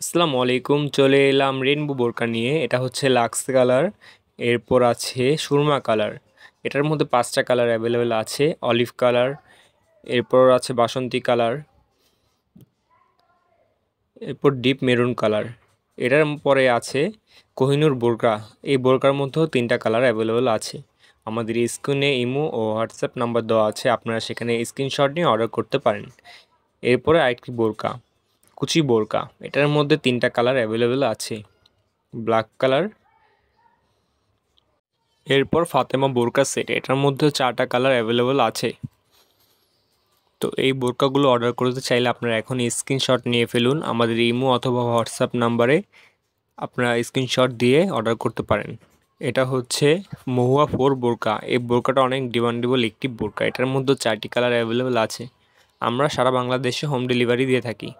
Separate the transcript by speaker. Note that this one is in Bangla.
Speaker 1: আসসালামু আলাইকুম চলে এলাম রেনবো বোরকা নিয়ে এটা হচ্ছে লাক্স কালার এরপর আছে সুরমা কালার এটার মধ্যে পাঁচটা কালার অ্যাভেলেবেল আছে অলিভ কালার এরপর আছে বাসন্তী কালার এরপর ডিপ মেরুন কালার এটার পরে আছে কোহিনুর বোরকা এই বোরকার মধ্যেও তিনটা কালার অ্যাভেলেবেল আছে আমাদের স্ক্রিনে ইমো ও হোয়াটসঅ্যাপ নাম্বার দেওয়া আছে আপনারা সেখানে স্ক্রিনশট নিয়ে অর্ডার করতে পারেন এরপরে আরেকটি বোরকা কুচি বোরকা এটার মধ্যে তিনটা কালার অ্যাভেলেবেল আছে ব্ল্যাক কালার এরপর ফাতেমা বোরকা সেট এটার মধ্যে চারটা কালার অ্যাভেলেবেল আছে তো এই বোরকাগুলো অর্ডার করতে চাইলে আপনারা এখন স্ক্রিনশট নিয়ে ফেলুন আমাদের ইমো অথবা হোয়াটসঅ্যাপ নাম্বারে আপনারা স্ক্রিনশট দিয়ে অর্ডার করতে পারেন এটা হচ্ছে মহুয়া ফোর বোরকা এই বোরকাটা অনেক ডিমান্ডেবল একটি বোরকা এটার মধ্যে চারটি কালার অ্যাভেলেবেল আছে আমরা সারা বাংলাদেশে হোম ডেলিভারি দিয়ে থাকি